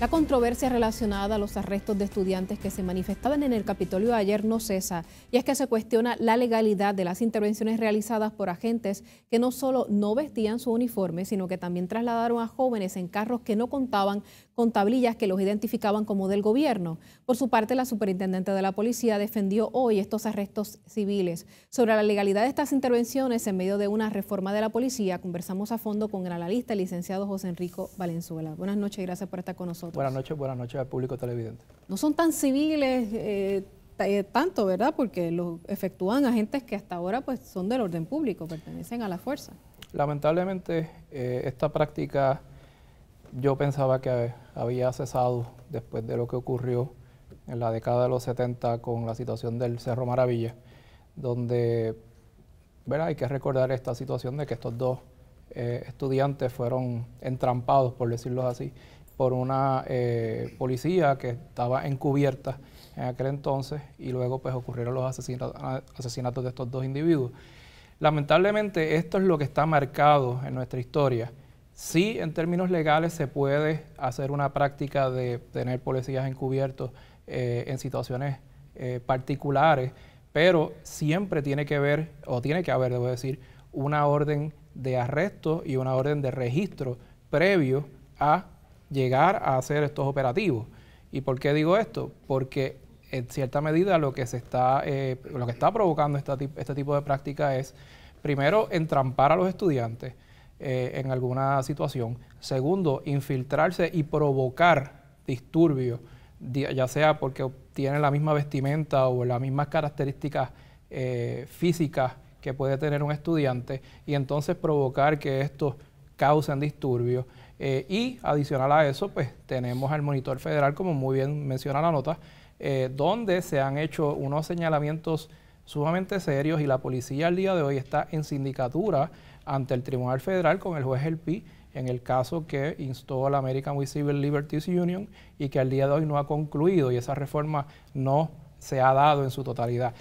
La controversia relacionada a los arrestos de estudiantes que se manifestaban en el Capitolio ayer no cesa, y es que se cuestiona la legalidad de las intervenciones realizadas por agentes que no solo no vestían su uniforme, sino que también trasladaron a jóvenes en carros que no contaban con tablillas que los identificaban como del gobierno. Por su parte, la superintendente de la policía defendió hoy estos arrestos civiles. Sobre la legalidad de estas intervenciones en medio de una reforma de la policía, conversamos a fondo con el analista, el licenciado José Enrico Valenzuela. Buenas noches y gracias por estar con nosotros. Buenas noches, buenas noches al público televidente. No son tan civiles eh, eh, tanto, ¿verdad? Porque lo efectúan agentes que hasta ahora pues son del orden público, pertenecen a la fuerza. Lamentablemente, eh, esta práctica yo pensaba que había cesado después de lo que ocurrió en la década de los 70 con la situación del Cerro Maravilla, donde ¿verdad? hay que recordar esta situación de que estos dos estudiantes fueron entrampados, por decirlo así, por una eh, policía que estaba encubierta en aquel entonces y luego pues ocurrieron los asesinatos, asesinatos de estos dos individuos. Lamentablemente esto es lo que está marcado en nuestra historia. Sí, en términos legales se puede hacer una práctica de tener policías encubiertos eh, en situaciones eh, particulares, pero siempre tiene que haber, o tiene que haber, debo decir, una orden de arresto y una orden de registro previo a llegar a hacer estos operativos. ¿Y por qué digo esto? Porque en cierta medida lo que se está, eh, lo que está provocando este tipo de práctica es, primero, entrampar a los estudiantes eh, en alguna situación. Segundo, infiltrarse y provocar disturbios, ya sea porque tienen la misma vestimenta o las mismas características eh, físicas que puede tener un estudiante, y entonces provocar que estos causen disturbios. Eh, y adicional a eso, pues tenemos al monitor federal, como muy bien menciona la nota, eh, donde se han hecho unos señalamientos sumamente serios y la policía al día de hoy está en sindicatura ante el Tribunal Federal con el juez El Pi en el caso que instó la American with Civil Liberties Union y que al día de hoy no ha concluido y esa reforma no se ha dado en su totalidad.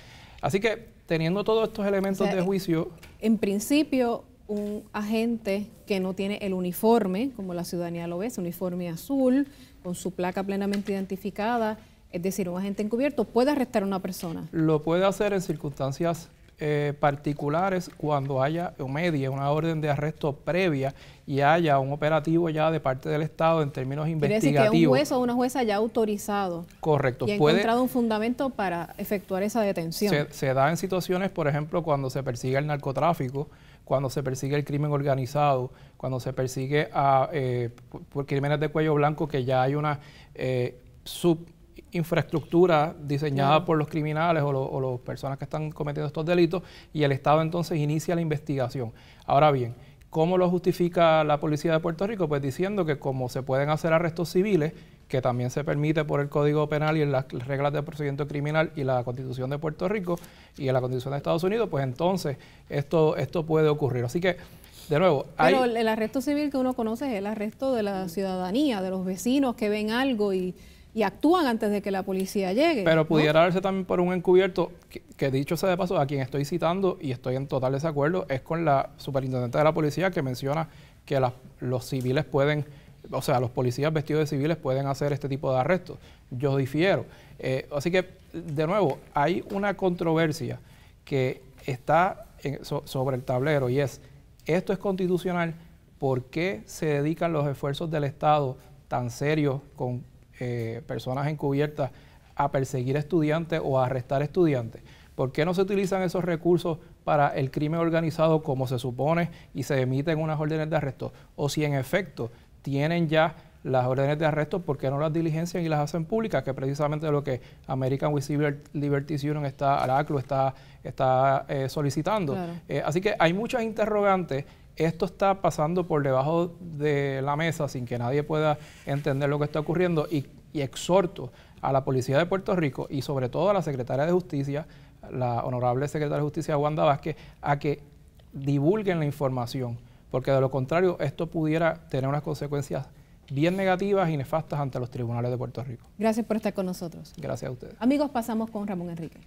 Así que teniendo todos estos elementos de eh, juicio... En principio, un agente que no tiene el uniforme, como la ciudadanía lo ve, uniforme azul, con su placa plenamente identificada, es decir, un agente encubierto, puede arrestar a una persona. Lo puede hacer en circunstancias eh, particulares cuando haya o media una orden de arresto previa y haya un operativo ya de parte del Estado en términos investigativos. Decir que un juez o una jueza ya autorizado. Correcto. Y encontrado un fundamento para efectuar esa detención. Se, da en situaciones, por ejemplo, cuando se persigue el narcotráfico, cuando se persigue el crimen organizado, cuando se persigue a eh, por crímenes de cuello blanco, que ya hay una eh, sub infraestructura diseñada por los criminales o, las personas que están cometiendo estos delitos y el Estado entonces inicia la investigación. Ahora bien, ¿cómo lo justifica la policía de Puerto Rico? Pues diciendo que como se pueden hacer arrestos civiles, que también se permite por el Código Penal y las reglas de procedimiento criminal y la Constitución de Puerto Rico y en la Constitución de Estados Unidos, pues entonces esto, esto puede ocurrir. Así que de nuevo, el arresto civil que uno conoce es el arresto de la ciudadanía, de los vecinos que ven algo y y actúan antes de que la policía llegue. Pero pudiera darse también por un encubierto, que, dicho sea de paso, a quien estoy citando y estoy en total desacuerdo, es con la superintendente de la policía que menciona que los civiles pueden, o sea, los policías vestidos de civiles pueden hacer este tipo de arrestos. Yo difiero. Eh, así que, de nuevo, hay una controversia que está sobre el tablero y es, esto es constitucional, ¿por qué se dedican los esfuerzos del Estado tan serios con eh, personas encubiertas a perseguir estudiantes o a arrestar estudiantes? ¿Por qué no se utilizan esos recursos para el crimen organizado como se supone y se emiten unas órdenes de arresto? O si en efecto tienen ya las órdenes de arresto, ¿por qué no las diligencian y las hacen públicas? Que precisamente lo que American with Civil Liberties Union está, está, está eh, solicitando. Eh, así que hay muchas interrogantes esto está pasando por debajo de la mesa sin que nadie pueda entender lo que está ocurriendo y, exhorto a la Policía de Puerto Rico y sobre todo a la Secretaria de Justicia, la honorable Secretaria de Justicia Wanda Vázquez, a que divulguen la información, porque de lo contrario esto pudiera tener unas consecuencias bien negativas y nefastas ante los tribunales de Puerto Rico. Gracias por estar con nosotros. Gracias a ustedes. Amigos, pasamos con Ramón Enrique.